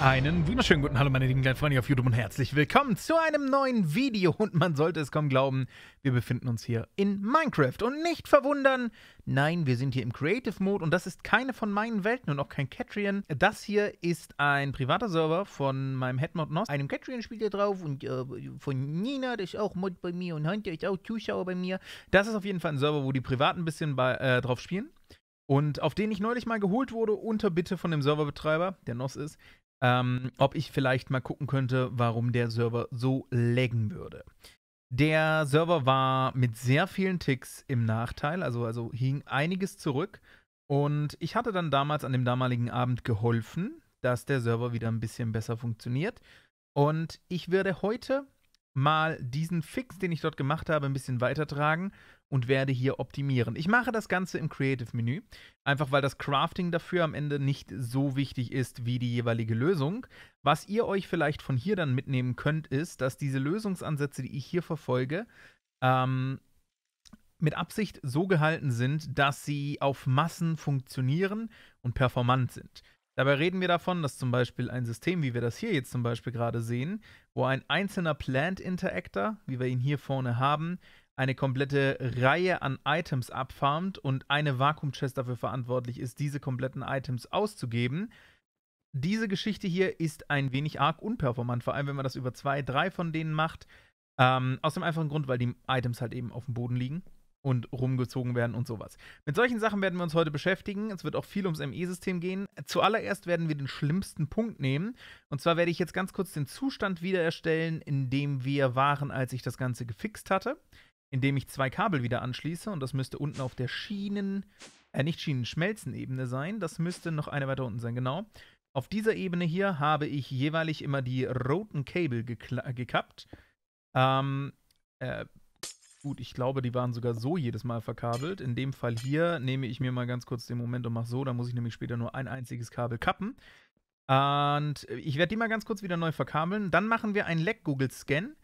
Einen wunderschönen guten Hallo meine lieben kleinen Freunde auf YouTube und herzlich willkommen zu einem neuen Video. Und man sollte es kaum glauben, wir befinden uns hier in Minecraft. Und nicht verwundern, nein, wir sind hier im Creative Mode und das ist keine von meinen Welten und auch kein Catrian. Das hier ist ein privater Server von meinem Headmod Nos, einem catrian spielt hier drauf und äh, von Nina, der ist auch Mod bei mir und Hunter ist auch Zuschauer bei mir. Das ist auf jeden Fall ein Server, wo die Privaten ein bisschen bei, äh, drauf spielen und auf den ich neulich mal geholt wurde, unter Bitte von dem Serverbetreiber, der NOS ist, ähm, ob ich vielleicht mal gucken könnte, warum der Server so laggen würde. Der Server war mit sehr vielen Ticks im Nachteil, also, also hing einiges zurück. Und ich hatte dann damals an dem damaligen Abend geholfen, dass der Server wieder ein bisschen besser funktioniert. Und ich werde heute mal diesen Fix, den ich dort gemacht habe, ein bisschen weitertragen und werde hier optimieren. Ich mache das Ganze im Creative-Menü, einfach weil das Crafting dafür am Ende nicht so wichtig ist wie die jeweilige Lösung. Was ihr euch vielleicht von hier dann mitnehmen könnt, ist, dass diese Lösungsansätze, die ich hier verfolge, ähm, mit Absicht so gehalten sind, dass sie auf Massen funktionieren und performant sind. Dabei reden wir davon, dass zum Beispiel ein System, wie wir das hier jetzt zum Beispiel gerade sehen, wo ein einzelner Plant Interactor, wie wir ihn hier vorne haben, eine komplette Reihe an Items abfarmt und eine Vakuumchest dafür verantwortlich ist, diese kompletten Items auszugeben. Diese Geschichte hier ist ein wenig arg unperformant, vor allem wenn man das über zwei, drei von denen macht. Ähm, aus dem einfachen Grund, weil die Items halt eben auf dem Boden liegen und rumgezogen werden und sowas. Mit solchen Sachen werden wir uns heute beschäftigen. Es wird auch viel ums ME-System gehen. Zuallererst werden wir den schlimmsten Punkt nehmen. Und zwar werde ich jetzt ganz kurz den Zustand wiedererstellen, in dem wir waren, als ich das Ganze gefixt hatte indem ich zwei Kabel wieder anschließe und das müsste unten auf der Schienen, äh nicht Schienenschmelzenebene sein, das müsste noch eine weiter unten sein, genau. Auf dieser Ebene hier habe ich jeweilig immer die roten Kabel gekappt. Ähm, äh, gut, ich glaube, die waren sogar so jedes Mal verkabelt. In dem Fall hier nehme ich mir mal ganz kurz den Moment und mache so, da muss ich nämlich später nur ein einziges Kabel kappen. Und ich werde die mal ganz kurz wieder neu verkabeln. Dann machen wir einen Leck-Google-Scan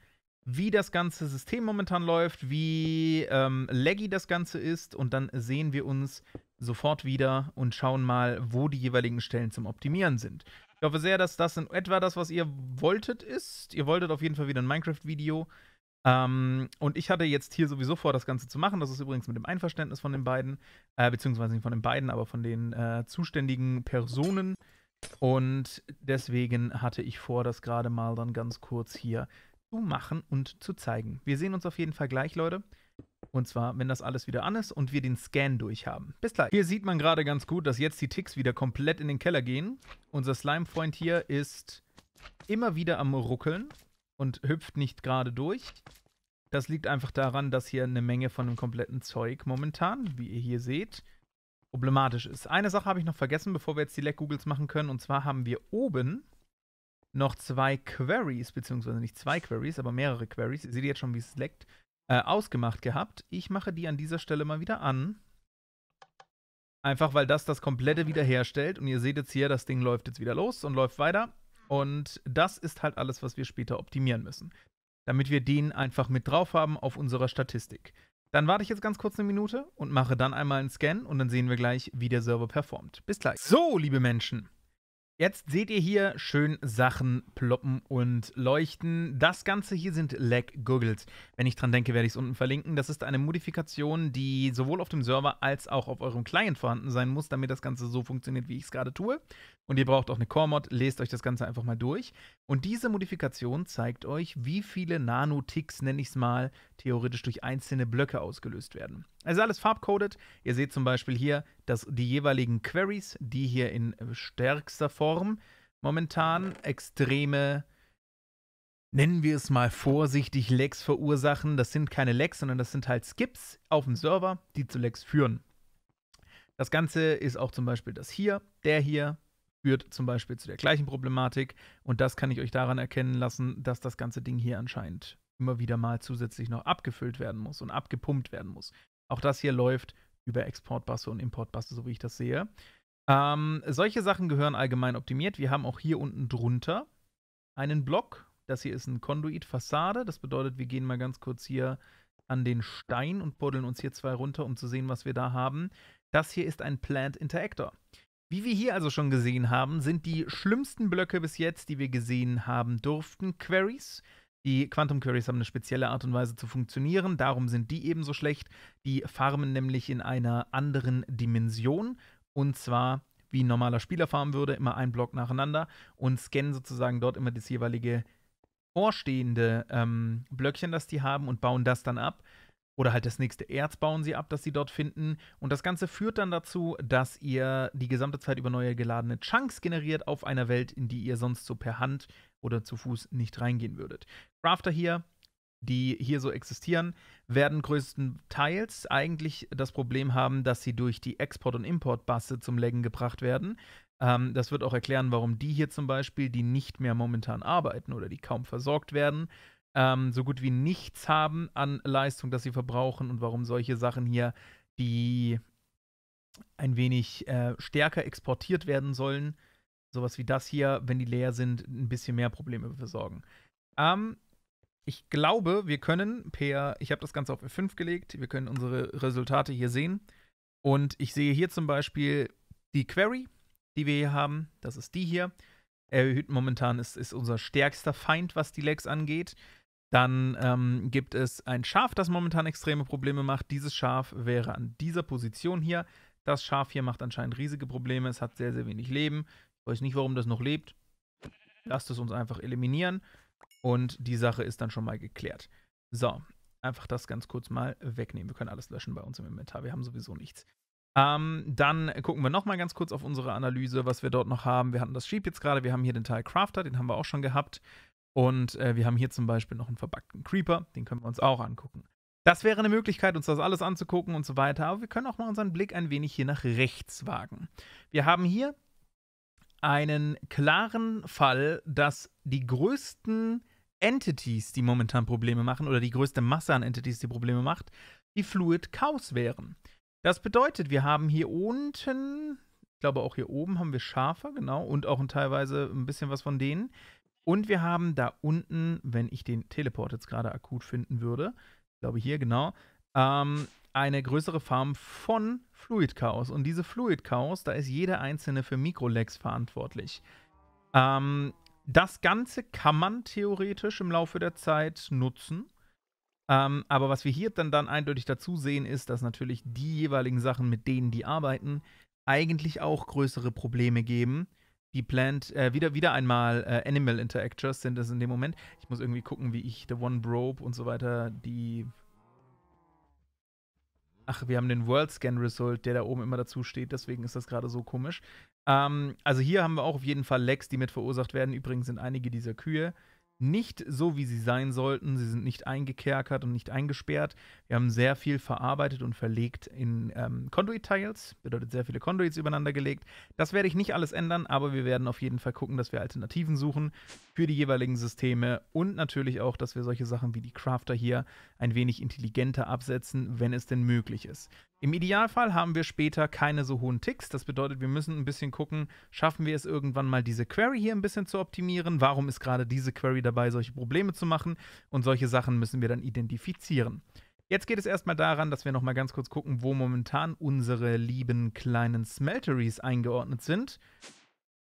wie das ganze System momentan läuft, wie ähm, laggy das Ganze ist und dann sehen wir uns sofort wieder und schauen mal, wo die jeweiligen Stellen zum Optimieren sind. Ich hoffe sehr, dass das in etwa das, was ihr wolltet, ist. Ihr wolltet auf jeden Fall wieder ein Minecraft-Video. Ähm, und ich hatte jetzt hier sowieso vor, das Ganze zu machen. Das ist übrigens mit dem Einverständnis von den beiden, äh, beziehungsweise nicht von den beiden, aber von den äh, zuständigen Personen. Und deswegen hatte ich vor, das gerade mal dann ganz kurz hier zu machen und zu zeigen. Wir sehen uns auf jeden Fall gleich, Leute. Und zwar, wenn das alles wieder an ist und wir den Scan durchhaben. Bis gleich. Hier sieht man gerade ganz gut, dass jetzt die Ticks wieder komplett in den Keller gehen. Unser Slime-Freund hier ist immer wieder am Ruckeln und hüpft nicht gerade durch. Das liegt einfach daran, dass hier eine Menge von dem kompletten Zeug momentan, wie ihr hier seht, problematisch ist. Eine Sache habe ich noch vergessen, bevor wir jetzt die Leck-Googles machen können. Und zwar haben wir oben noch zwei Queries, beziehungsweise nicht zwei Queries, aber mehrere Queries. Ihr seht jetzt schon, wie es leckt. Äh, ausgemacht gehabt. Ich mache die an dieser Stelle mal wieder an. Einfach weil das das komplette wiederherstellt. Und ihr seht jetzt hier, das Ding läuft jetzt wieder los und läuft weiter. Und das ist halt alles, was wir später optimieren müssen. Damit wir den einfach mit drauf haben auf unserer Statistik. Dann warte ich jetzt ganz kurz eine Minute und mache dann einmal einen Scan und dann sehen wir gleich, wie der Server performt. Bis gleich. So, liebe Menschen, Jetzt seht ihr hier schön Sachen ploppen und leuchten. Das Ganze hier sind Lag Googles. Wenn ich dran denke, werde ich es unten verlinken. Das ist eine Modifikation, die sowohl auf dem Server als auch auf eurem Client vorhanden sein muss, damit das Ganze so funktioniert, wie ich es gerade tue. Und ihr braucht auch eine Core-Mod, lest euch das Ganze einfach mal durch. Und diese Modifikation zeigt euch, wie viele Nanoticks, nenne ich es mal, theoretisch durch einzelne Blöcke ausgelöst werden. Also alles farbcoded. Ihr seht zum Beispiel hier, dass die jeweiligen Queries, die hier in stärkster Form Form momentan extreme, nennen wir es mal vorsichtig, Lags verursachen. Das sind keine Lags, sondern das sind halt Skips auf dem Server, die zu Lags führen. Das Ganze ist auch zum Beispiel das hier, der hier führt zum Beispiel zu der gleichen Problematik und das kann ich euch daran erkennen lassen, dass das ganze Ding hier anscheinend immer wieder mal zusätzlich noch abgefüllt werden muss und abgepumpt werden muss. Auch das hier läuft über Exportbusse und Importbusse, so wie ich das sehe. Ähm, solche Sachen gehören allgemein optimiert. Wir haben auch hier unten drunter einen Block. Das hier ist ein Konduit-Fassade. Das bedeutet, wir gehen mal ganz kurz hier an den Stein und buddeln uns hier zwei runter, um zu sehen, was wir da haben. Das hier ist ein Plant Interactor. Wie wir hier also schon gesehen haben, sind die schlimmsten Blöcke bis jetzt, die wir gesehen haben durften, Queries. Die Quantum Queries haben eine spezielle Art und Weise zu funktionieren, darum sind die ebenso schlecht. Die farmen nämlich in einer anderen Dimension. Und zwar, wie ein normaler Spieler farmen würde, immer einen Block nacheinander und scannen sozusagen dort immer das jeweilige vorstehende ähm, Blöckchen, das die haben und bauen das dann ab. Oder halt das nächste Erz bauen sie ab, das sie dort finden. Und das Ganze führt dann dazu, dass ihr die gesamte Zeit über neue geladene Chunks generiert auf einer Welt, in die ihr sonst so per Hand oder zu Fuß nicht reingehen würdet. Crafter hier die hier so existieren, werden größtenteils eigentlich das Problem haben, dass sie durch die Export- und import zum Laggen gebracht werden. Ähm, das wird auch erklären, warum die hier zum Beispiel, die nicht mehr momentan arbeiten oder die kaum versorgt werden, ähm, so gut wie nichts haben an Leistung, das sie verbrauchen und warum solche Sachen hier, die ein wenig äh, stärker exportiert werden sollen, sowas wie das hier, wenn die leer sind, ein bisschen mehr Probleme versorgen. Ähm, ich glaube, wir können per, ich habe das Ganze auf F5 gelegt, wir können unsere Resultate hier sehen. Und ich sehe hier zum Beispiel die Query, die wir hier haben. Das ist die hier. Erhöht momentan ist, ist unser stärkster Feind, was die Lags angeht. Dann ähm, gibt es ein Schaf, das momentan extreme Probleme macht. Dieses Schaf wäre an dieser Position hier. Das Schaf hier macht anscheinend riesige Probleme. Es hat sehr, sehr wenig Leben. Ich weiß nicht, warum das noch lebt. Lasst es uns einfach eliminieren. Und die Sache ist dann schon mal geklärt. So, einfach das ganz kurz mal wegnehmen. Wir können alles löschen bei uns im Inventar. Wir haben sowieso nichts. Ähm, dann gucken wir nochmal ganz kurz auf unsere Analyse, was wir dort noch haben. Wir hatten das Sheep jetzt gerade. Wir haben hier den Teil Crafter, den haben wir auch schon gehabt. Und äh, wir haben hier zum Beispiel noch einen verbackten Creeper, den können wir uns auch angucken. Das wäre eine Möglichkeit, uns das alles anzugucken und so weiter, aber wir können auch mal unseren Blick ein wenig hier nach rechts wagen. Wir haben hier einen klaren Fall, dass die größten Entities, die momentan Probleme machen, oder die größte Masse an Entities, die Probleme macht, die Fluid Chaos wären. Das bedeutet, wir haben hier unten, ich glaube auch hier oben haben wir Schafe, genau, und auch teilweise ein bisschen was von denen. Und wir haben da unten, wenn ich den Teleport jetzt gerade akut finden würde, ich glaube hier, genau, ähm, eine größere Farm von Fluid Chaos. Und diese Fluid Chaos, da ist jeder einzelne für Mikrolex verantwortlich. Ähm, das Ganze kann man theoretisch im Laufe der Zeit nutzen. Ähm, aber was wir hier dann, dann eindeutig dazu sehen, ist, dass natürlich die jeweiligen Sachen, mit denen die arbeiten, eigentlich auch größere Probleme geben. Die Plant, äh, wieder, wieder einmal äh, Animal Interactors sind es in dem Moment. Ich muss irgendwie gucken, wie ich The One Brope und so weiter die Ach, wir haben den World Scan Result, der da oben immer dazu steht, deswegen ist das gerade so komisch. Ähm, also hier haben wir auch auf jeden Fall Lecks, die mit verursacht werden. Übrigens sind einige dieser Kühe nicht so, wie sie sein sollten. Sie sind nicht eingekerkert und nicht eingesperrt. Wir haben sehr viel verarbeitet und verlegt in ähm, Conduit-Tiles. Bedeutet sehr viele Conduits übereinander gelegt. Das werde ich nicht alles ändern, aber wir werden auf jeden Fall gucken, dass wir Alternativen suchen für die jeweiligen Systeme und natürlich auch, dass wir solche Sachen wie die Crafter hier ein wenig intelligenter absetzen, wenn es denn möglich ist. Im Idealfall haben wir später keine so hohen Ticks. Das bedeutet, wir müssen ein bisschen gucken, schaffen wir es irgendwann mal, diese Query hier ein bisschen zu optimieren? Warum ist gerade diese Query dabei, solche Probleme zu machen? Und solche Sachen müssen wir dann identifizieren. Jetzt geht es erstmal daran, dass wir nochmal ganz kurz gucken, wo momentan unsere lieben kleinen Smelteries eingeordnet sind.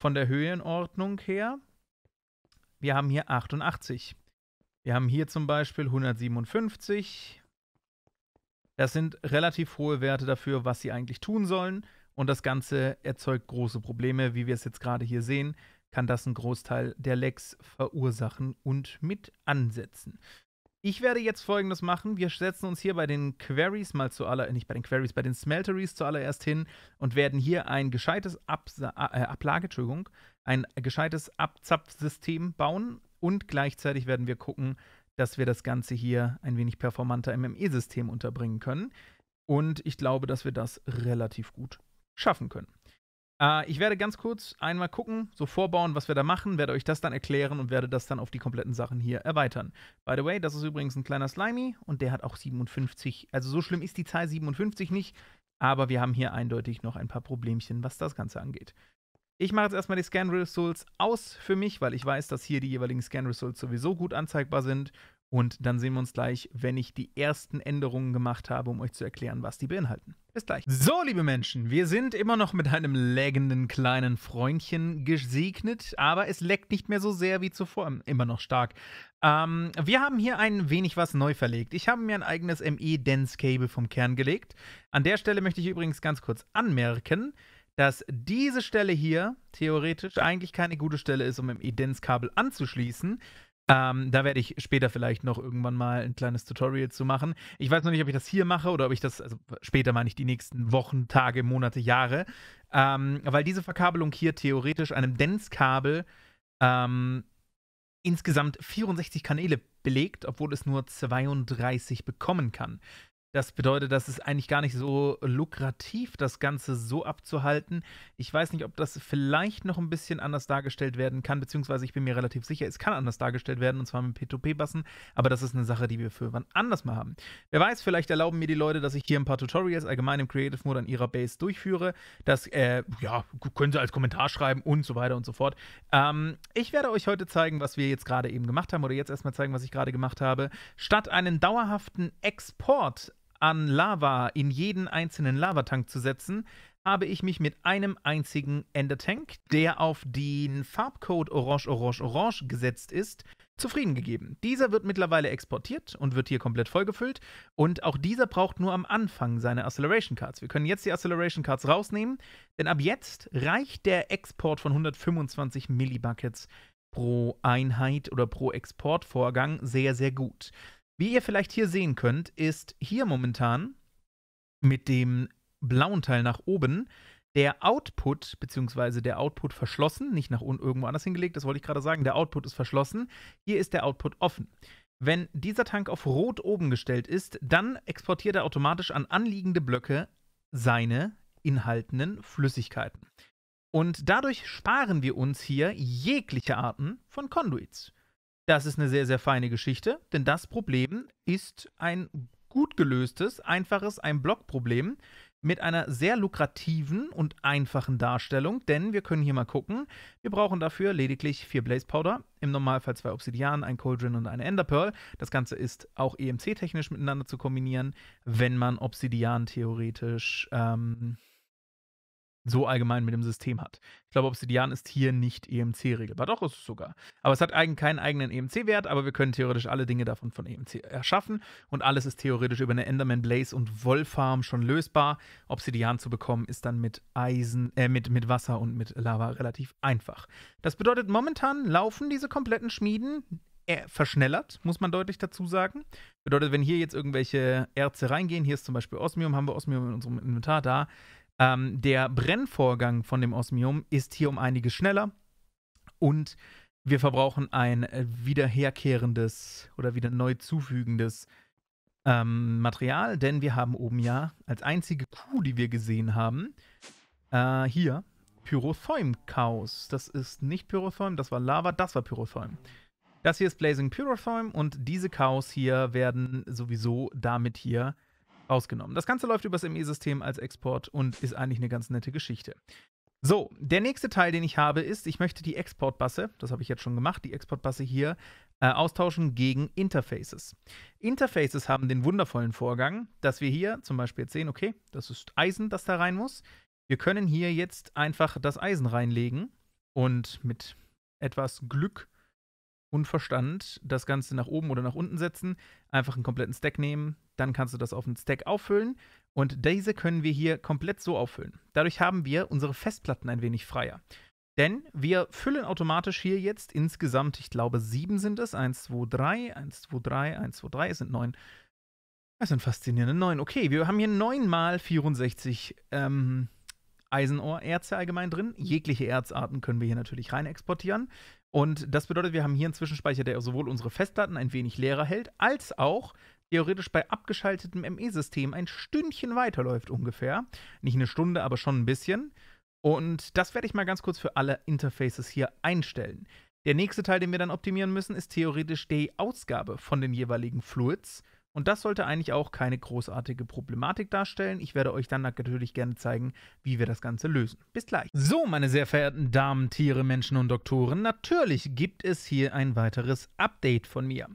Von der Höhenordnung her, wir haben hier 88. Wir haben hier zum Beispiel 157, das sind relativ hohe Werte dafür, was sie eigentlich tun sollen. Und das Ganze erzeugt große Probleme, wie wir es jetzt gerade hier sehen, kann das einen Großteil der Lecks verursachen und mit ansetzen. Ich werde jetzt folgendes machen. Wir setzen uns hier bei den Queries mal zuallererst, äh, nicht bei den Queries, bei den Smelteries zuallererst hin und werden hier ein gescheites Absa äh, äh Ablage, Entschuldigung, ein gescheites Abzapfsystem bauen und gleichzeitig werden wir gucken, dass wir das Ganze hier ein wenig performanter im ME-System unterbringen können. Und ich glaube, dass wir das relativ gut schaffen können. Äh, ich werde ganz kurz einmal gucken, so vorbauen, was wir da machen, werde euch das dann erklären und werde das dann auf die kompletten Sachen hier erweitern. By the way, das ist übrigens ein kleiner Slimy und der hat auch 57. Also so schlimm ist die Zahl 57 nicht, aber wir haben hier eindeutig noch ein paar Problemchen, was das Ganze angeht. Ich mache jetzt erstmal die Scan Results aus für mich, weil ich weiß, dass hier die jeweiligen Scan Results sowieso gut anzeigbar sind und dann sehen wir uns gleich, wenn ich die ersten Änderungen gemacht habe, um euch zu erklären, was die beinhalten. Bis gleich. So, liebe Menschen, wir sind immer noch mit einem leggenden kleinen Freundchen gesegnet, aber es leckt nicht mehr so sehr wie zuvor. Immer noch stark. Ähm, wir haben hier ein wenig was neu verlegt. Ich habe mir ein eigenes ME-Dense-Cable vom Kern gelegt. An der Stelle möchte ich übrigens ganz kurz anmerken, dass diese Stelle hier theoretisch eigentlich keine gute Stelle ist, um ME-Dense-Kabel anzuschließen. Ähm, da werde ich später vielleicht noch irgendwann mal ein kleines Tutorial zu machen. Ich weiß noch nicht, ob ich das hier mache oder ob ich das, also später meine ich die nächsten Wochen, Tage, Monate, Jahre, ähm, weil diese Verkabelung hier theoretisch einem Denskabel ähm, insgesamt 64 Kanäle belegt, obwohl es nur 32 bekommen kann. Das bedeutet, das ist eigentlich gar nicht so lukrativ, das Ganze so abzuhalten. Ich weiß nicht, ob das vielleicht noch ein bisschen anders dargestellt werden kann, beziehungsweise ich bin mir relativ sicher, es kann anders dargestellt werden, und zwar mit P2P-Bassen, aber das ist eine Sache, die wir für wann anders mal haben. Wer weiß, vielleicht erlauben mir die Leute, dass ich hier ein paar Tutorials allgemein im Creative Mode an ihrer Base durchführe. Das, äh, ja, können sie als Kommentar schreiben und so weiter und so fort. Ähm, ich werde euch heute zeigen, was wir jetzt gerade eben gemacht haben, oder jetzt erstmal zeigen, was ich gerade gemacht habe. Statt einen dauerhaften Export an Lava in jeden einzelnen Lavatank zu setzen, habe ich mich mit einem einzigen Endertank, der auf den Farbcode Orange Orange Orange gesetzt ist, zufrieden gegeben. Dieser wird mittlerweile exportiert und wird hier komplett vollgefüllt und auch dieser braucht nur am Anfang seine Acceleration Cards. Wir können jetzt die Acceleration Cards rausnehmen, denn ab jetzt reicht der Export von 125 Millibuckets pro Einheit oder pro Exportvorgang sehr, sehr gut. Wie ihr vielleicht hier sehen könnt, ist hier momentan mit dem blauen Teil nach oben der Output, beziehungsweise der Output verschlossen, nicht nach unten irgendwo anders hingelegt, das wollte ich gerade sagen, der Output ist verschlossen, hier ist der Output offen. Wenn dieser Tank auf Rot oben gestellt ist, dann exportiert er automatisch an anliegende Blöcke seine inhaltenden Flüssigkeiten. Und dadurch sparen wir uns hier jegliche Arten von Conduits. Das ist eine sehr, sehr feine Geschichte, denn das Problem ist ein gut gelöstes, einfaches Ein-Block-Problem mit einer sehr lukrativen und einfachen Darstellung, denn wir können hier mal gucken, wir brauchen dafür lediglich vier Blaze Powder, im Normalfall zwei Obsidian, ein Cauldron und eine Ender Pearl. Das Ganze ist auch EMC-technisch miteinander zu kombinieren, wenn man Obsidian theoretisch ähm, so allgemein mit dem System hat. Ich glaube, Obsidian ist hier nicht EMC-regelbar. Doch, ist es sogar. Aber es hat eigen, keinen eigenen EMC-Wert, aber wir können theoretisch alle Dinge davon von EMC erschaffen und alles ist theoretisch über eine Enderman Blaze und Wollfarm schon lösbar. Obsidian zu bekommen ist dann mit Eisen, äh, mit, mit Wasser und mit Lava relativ einfach. Das bedeutet, momentan laufen diese kompletten Schmieden äh, verschnellert, muss man deutlich dazu sagen. Bedeutet, wenn hier jetzt irgendwelche Erze reingehen, hier ist zum Beispiel Osmium, haben wir Osmium in unserem Inventar da, ähm, der Brennvorgang von dem Osmium ist hier um einiges schneller und wir verbrauchen ein äh, wiederherkehrendes oder wieder neu zufügendes ähm, Material, denn wir haben oben ja als einzige Kuh, die wir gesehen haben, äh, hier Pyrotholm-Chaos. Das ist nicht Pyrotholm, das war Lava, das war Pyrotholm. Das hier ist Blazing Pyrotholm und diese Chaos hier werden sowieso damit hier rausgenommen. Das Ganze läuft übers ME-System als Export und ist eigentlich eine ganz nette Geschichte. So, der nächste Teil, den ich habe, ist, ich möchte die Exportbasse, das habe ich jetzt schon gemacht, die Exportbasse hier äh, austauschen gegen Interfaces. Interfaces haben den wundervollen Vorgang, dass wir hier zum Beispiel jetzt sehen, okay, das ist Eisen, das da rein muss. Wir können hier jetzt einfach das Eisen reinlegen und mit etwas Glück und Verstand das Ganze nach oben oder nach unten setzen, einfach einen kompletten Stack nehmen, dann kannst du das auf einen Stack auffüllen und diese können wir hier komplett so auffüllen. Dadurch haben wir unsere Festplatten ein wenig freier. Denn wir füllen automatisch hier jetzt insgesamt, ich glaube, sieben sind es. Eins, zwei, drei, eins, zwei, drei, eins, zwei, drei, es sind neun. Das sind faszinierende neun. Okay, wir haben hier neunmal 64 ähm, Eisenohrerze allgemein drin. Jegliche Erzarten können wir hier natürlich rein exportieren. Und das bedeutet, wir haben hier einen Zwischenspeicher, der sowohl unsere Festdaten ein wenig leerer hält, als auch theoretisch bei abgeschaltetem ME-System ein Stündchen weiterläuft ungefähr. Nicht eine Stunde, aber schon ein bisschen. Und das werde ich mal ganz kurz für alle Interfaces hier einstellen. Der nächste Teil, den wir dann optimieren müssen, ist theoretisch die Ausgabe von den jeweiligen Fluids. Und das sollte eigentlich auch keine großartige Problematik darstellen. Ich werde euch dann natürlich gerne zeigen, wie wir das Ganze lösen. Bis gleich. So, meine sehr verehrten Damen, Tiere, Menschen und Doktoren, natürlich gibt es hier ein weiteres Update von mir.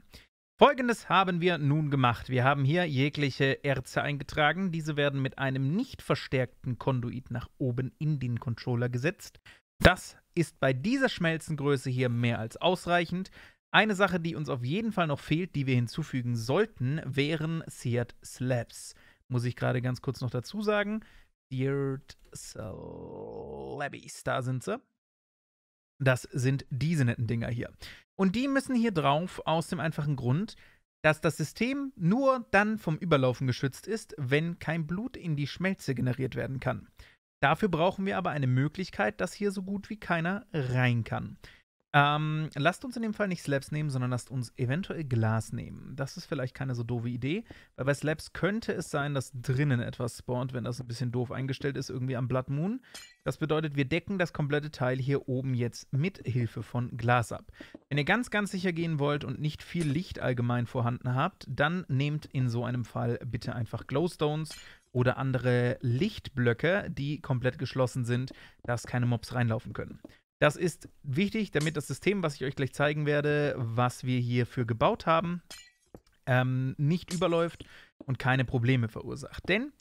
Folgendes haben wir nun gemacht. Wir haben hier jegliche Erze eingetragen. Diese werden mit einem nicht verstärkten Konduit nach oben in den Controller gesetzt. Das ist bei dieser Schmelzengröße hier mehr als ausreichend. Eine Sache, die uns auf jeden Fall noch fehlt, die wir hinzufügen sollten, wären Seared Slabs. Muss ich gerade ganz kurz noch dazu sagen. Seared Slabbies, da sind sie. Das sind diese netten Dinger hier. Und die müssen hier drauf aus dem einfachen Grund, dass das System nur dann vom Überlaufen geschützt ist, wenn kein Blut in die Schmelze generiert werden kann. Dafür brauchen wir aber eine Möglichkeit, dass hier so gut wie keiner rein kann. Ähm, lasst uns in dem Fall nicht Slabs nehmen, sondern lasst uns eventuell Glas nehmen. Das ist vielleicht keine so doofe Idee, weil bei Slabs könnte es sein, dass drinnen etwas spawnt, wenn das ein bisschen doof eingestellt ist, irgendwie am Blood Moon. Das bedeutet, wir decken das komplette Teil hier oben jetzt mit Hilfe von Glas ab. Wenn ihr ganz, ganz sicher gehen wollt und nicht viel Licht allgemein vorhanden habt, dann nehmt in so einem Fall bitte einfach Glowstones oder andere Lichtblöcke, die komplett geschlossen sind, dass keine Mobs reinlaufen können. Das ist wichtig, damit das System, was ich euch gleich zeigen werde, was wir hierfür gebaut haben, ähm, nicht überläuft und keine Probleme verursacht. Denn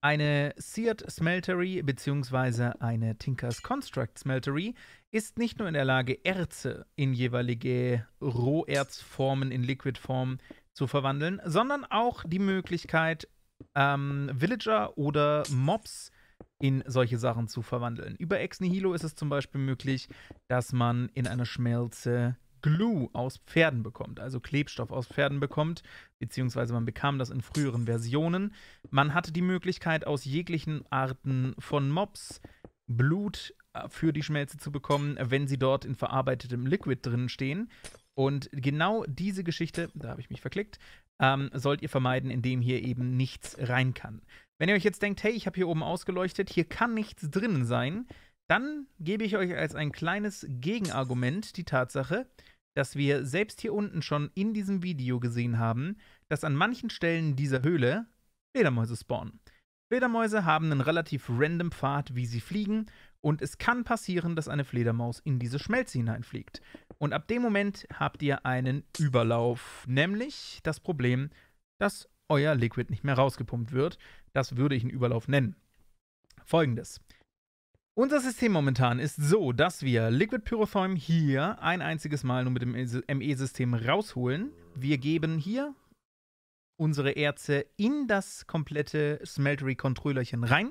eine Seared Smeltery bzw. eine Tinkers Construct Smeltery ist nicht nur in der Lage, Erze in jeweilige Roherzformen in Liquidform zu verwandeln, sondern auch die Möglichkeit, ähm, Villager oder Mobs zu in solche Sachen zu verwandeln. Über Ex Nihilo ist es zum Beispiel möglich, dass man in einer Schmelze Glue aus Pferden bekommt, also Klebstoff aus Pferden bekommt, beziehungsweise man bekam das in früheren Versionen. Man hatte die Möglichkeit, aus jeglichen Arten von Mobs Blut äh, für die Schmelze zu bekommen, wenn sie dort in verarbeitetem Liquid drin stehen. Und genau diese Geschichte, da habe ich mich verklickt, ähm, sollt ihr vermeiden, indem hier eben nichts rein kann. Wenn ihr euch jetzt denkt, hey, ich habe hier oben ausgeleuchtet, hier kann nichts drinnen sein, dann gebe ich euch als ein kleines Gegenargument die Tatsache, dass wir selbst hier unten schon in diesem Video gesehen haben, dass an manchen Stellen dieser Höhle Fledermäuse spawnen. Fledermäuse haben einen relativ random Pfad, wie sie fliegen, und es kann passieren, dass eine Fledermaus in diese Schmelze hineinfliegt. Und ab dem Moment habt ihr einen Überlauf, nämlich das Problem, dass euer Liquid nicht mehr rausgepumpt wird, das würde ich einen Überlauf nennen. Folgendes. Unser System momentan ist so, dass wir Liquid Pyroform hier ein einziges Mal nur mit dem ME-System rausholen. Wir geben hier unsere Erze in das komplette Smeltery-Controllerchen rein.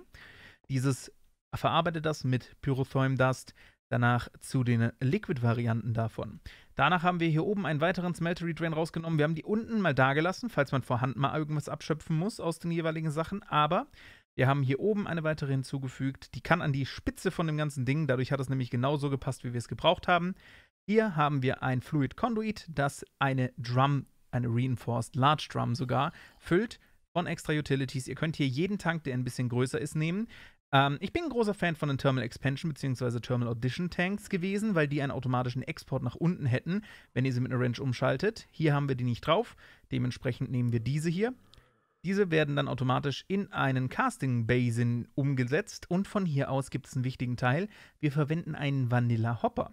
Dieses verarbeitet das mit Pyrotherm Dust, danach zu den Liquid-Varianten davon. Danach haben wir hier oben einen weiteren Smeltery Drain rausgenommen. Wir haben die unten mal dagelassen, falls man vorhanden mal irgendwas abschöpfen muss aus den jeweiligen Sachen. Aber wir haben hier oben eine weitere hinzugefügt. Die kann an die Spitze von dem ganzen Ding. Dadurch hat es nämlich genauso gepasst, wie wir es gebraucht haben. Hier haben wir ein Fluid Conduit, das eine Drum, eine Reinforced Large Drum sogar, füllt von extra Utilities. Ihr könnt hier jeden Tank, der ein bisschen größer ist, nehmen. Ähm, ich bin ein großer Fan von den Terminal Expansion bzw. Terminal Audition Tanks gewesen, weil die einen automatischen Export nach unten hätten, wenn ihr sie mit einer Wrench umschaltet. Hier haben wir die nicht drauf, dementsprechend nehmen wir diese hier. Diese werden dann automatisch in einen Casting Basin umgesetzt und von hier aus gibt es einen wichtigen Teil. Wir verwenden einen Vanilla Hopper.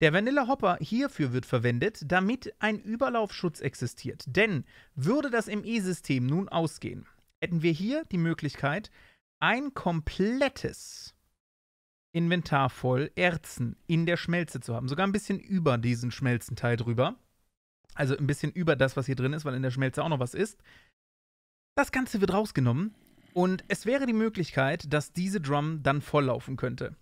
Der Vanilla Hopper hierfür wird verwendet, damit ein Überlaufschutz existiert. Denn würde das ME-System nun ausgehen, hätten wir hier die Möglichkeit, ein komplettes Inventar voll Erzen in der Schmelze zu haben. Sogar ein bisschen über diesen Schmelzenteil drüber. Also ein bisschen über das, was hier drin ist, weil in der Schmelze auch noch was ist. Das Ganze wird rausgenommen und es wäre die Möglichkeit, dass diese Drum dann volllaufen könnte.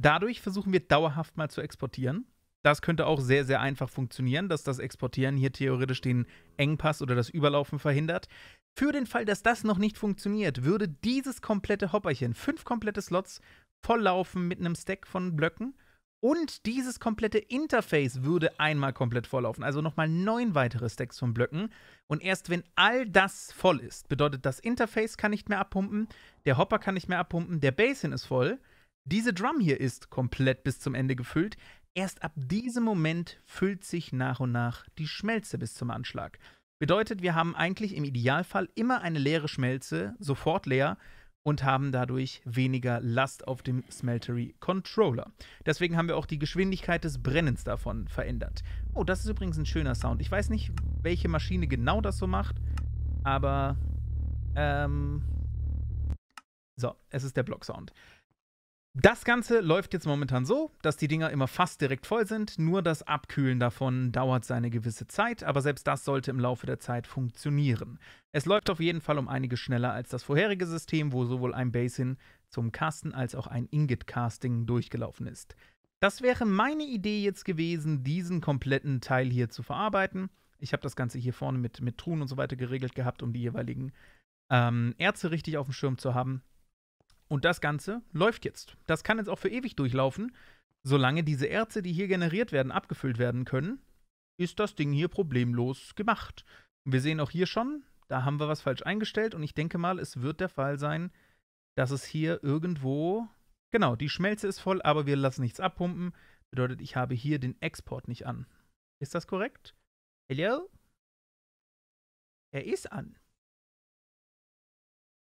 Dadurch versuchen wir dauerhaft mal zu exportieren. Das könnte auch sehr, sehr einfach funktionieren, dass das Exportieren hier theoretisch den Engpass oder das Überlaufen verhindert. Für den Fall, dass das noch nicht funktioniert, würde dieses komplette Hopperchen, fünf komplette Slots, volllaufen mit einem Stack von Blöcken. Und dieses komplette Interface würde einmal komplett volllaufen. Also nochmal neun weitere Stacks von Blöcken. Und erst wenn all das voll ist, bedeutet das Interface kann nicht mehr abpumpen, der Hopper kann nicht mehr abpumpen, der Basin ist voll, diese Drum hier ist komplett bis zum Ende gefüllt. Erst ab diesem Moment füllt sich nach und nach die Schmelze bis zum Anschlag. Bedeutet, wir haben eigentlich im Idealfall immer eine leere Schmelze, sofort leer und haben dadurch weniger Last auf dem Smeltery Controller. Deswegen haben wir auch die Geschwindigkeit des Brennens davon verändert. Oh, das ist übrigens ein schöner Sound. Ich weiß nicht, welche Maschine genau das so macht, aber ähm, so, es ist der Block-Sound. Das Ganze läuft jetzt momentan so, dass die Dinger immer fast direkt voll sind, nur das Abkühlen davon dauert seine gewisse Zeit, aber selbst das sollte im Laufe der Zeit funktionieren. Es läuft auf jeden Fall um einige schneller als das vorherige System, wo sowohl ein Basin zum Casten als auch ein Ingot-Casting durchgelaufen ist. Das wäre meine Idee jetzt gewesen, diesen kompletten Teil hier zu verarbeiten. Ich habe das Ganze hier vorne mit, mit Truhen und so weiter geregelt gehabt, um die jeweiligen ähm, Erze richtig auf dem Schirm zu haben. Und das Ganze läuft jetzt. Das kann jetzt auch für ewig durchlaufen. Solange diese Erze, die hier generiert werden, abgefüllt werden können, ist das Ding hier problemlos gemacht. Und wir sehen auch hier schon, da haben wir was falsch eingestellt und ich denke mal, es wird der Fall sein, dass es hier irgendwo. Genau, die Schmelze ist voll, aber wir lassen nichts abpumpen. Bedeutet, ich habe hier den Export nicht an. Ist das korrekt? Hello? Er ist an.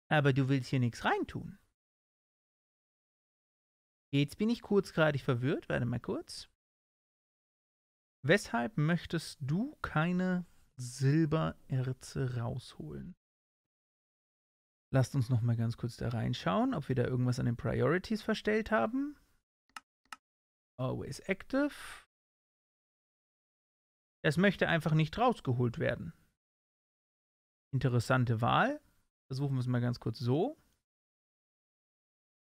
Aber du willst hier nichts reintun. Jetzt bin ich kurzgradig verwirrt. Warte mal kurz. Weshalb möchtest du keine Silbererze rausholen? Lasst uns noch mal ganz kurz da reinschauen, ob wir da irgendwas an den Priorities verstellt haben. Always active. Es möchte einfach nicht rausgeholt werden. Interessante Wahl. Versuchen wir es mal ganz kurz so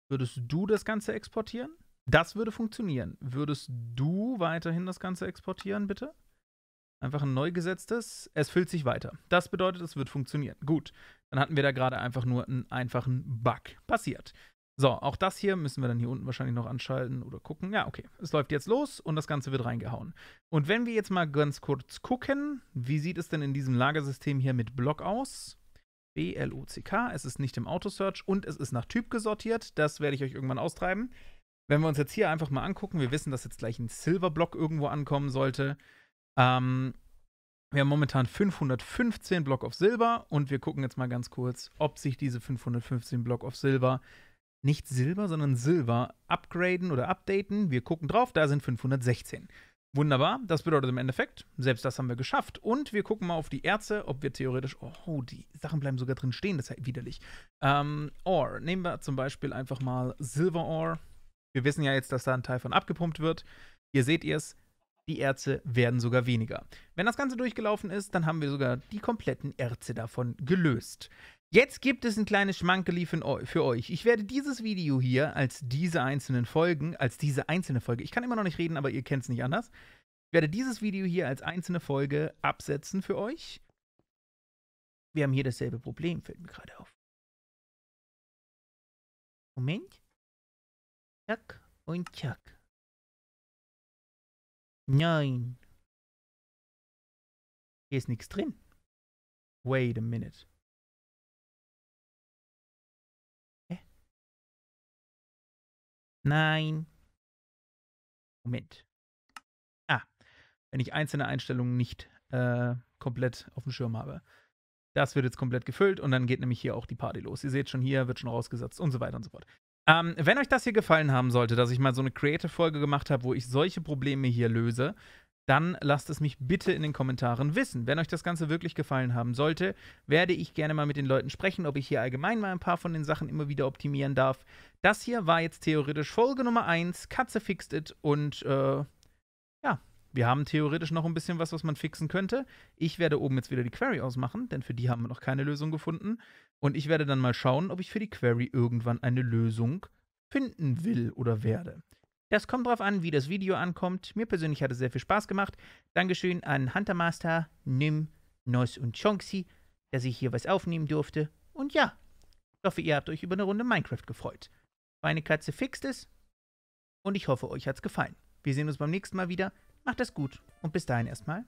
würdest du das Ganze exportieren? Das würde funktionieren. Würdest du weiterhin das Ganze exportieren, bitte? Einfach ein neu gesetztes. Es füllt sich weiter. Das bedeutet, es wird funktionieren. Gut, dann hatten wir da gerade einfach nur einen einfachen Bug. Passiert. So, auch das hier müssen wir dann hier unten wahrscheinlich noch anschalten oder gucken. Ja, okay. Es läuft jetzt los und das Ganze wird reingehauen. Und wenn wir jetzt mal ganz kurz gucken, wie sieht es denn in diesem Lagersystem hier mit Block aus? B-L-U-C-K. Es ist nicht im Autosearch und es ist nach Typ gesortiert. Das werde ich euch irgendwann austreiben. Wenn wir uns jetzt hier einfach mal angucken, wir wissen, dass jetzt gleich ein Silver-Block irgendwo ankommen sollte. Ähm, wir haben momentan 515 Block auf Silber und wir gucken jetzt mal ganz kurz, ob sich diese 515 Block auf Silber nicht Silber, sondern Silber upgraden oder updaten. Wir gucken drauf, da sind 516. Wunderbar, das bedeutet im Endeffekt, selbst das haben wir geschafft. Und wir gucken mal auf die Erze, ob wir theoretisch, oh, die Sachen bleiben sogar drin stehen, das ist ja widerlich. Ähm, Ore, nehmen wir zum Beispiel einfach mal Silver Ore. Wir wissen ja jetzt, dass da ein Teil von abgepumpt wird. Hier seht ihr es, die Erze werden sogar weniger. Wenn das Ganze durchgelaufen ist, dann haben wir sogar die kompletten Erze davon gelöst. Jetzt gibt es ein kleines Schmankeli für, euch. Ich werde dieses Video hier als diese einzelnen Folgen, als diese einzelne Folge, ich kann immer noch nicht reden, aber ihr kennt es nicht anders. Ich werde dieses Video hier als einzelne Folge absetzen für euch. Wir haben hier dasselbe Problem, fällt mir gerade auf. Moment. Zack und zack. Nein. Hier ist nichts drin. Wait a minute. Nein. Moment. Ah, wenn ich einzelne Einstellungen nicht äh, komplett auf dem Schirm habe. Das wird jetzt komplett gefüllt und dann geht nämlich hier auch die Party los. Ihr seht schon hier, wird schon rausgesetzt und so weiter und so fort. Ähm, wenn euch das hier gefallen haben sollte, dass ich mal so eine Creative-Folge gemacht habe, wo ich solche Probleme hier löse, dann lasst es mich bitte in den Kommentaren wissen. Wenn euch das Ganze wirklich gefallen haben sollte, werde ich gerne mal mit den Leuten sprechen, ob ich hier allgemein mal ein paar von den Sachen immer wieder optimieren darf. Das hier war jetzt theoretisch Folge Nummer 1, Katze fixed it und äh, ja, wir haben theoretisch noch ein bisschen was, was man fixen könnte. Ich werde oben jetzt wieder die Query ausmachen, denn für die haben wir noch keine Lösung gefunden. Und ich werde dann mal schauen, ob ich für die Query irgendwann eine Lösung finden will oder werde. Das kommt drauf an, wie das Video ankommt. Mir persönlich hat es sehr viel Spaß gemacht. Dankeschön an Huntermaster, Nim, Noss und Chonxi, dass ich hier was aufnehmen durfte. Und ja, ich hoffe, ihr habt euch über eine Runde Minecraft gefreut. Meine Katze fixt es und ich hoffe, euch hat es gefallen. Wir sehen uns beim nächsten Mal wieder. Macht es gut und bis dahin erstmal.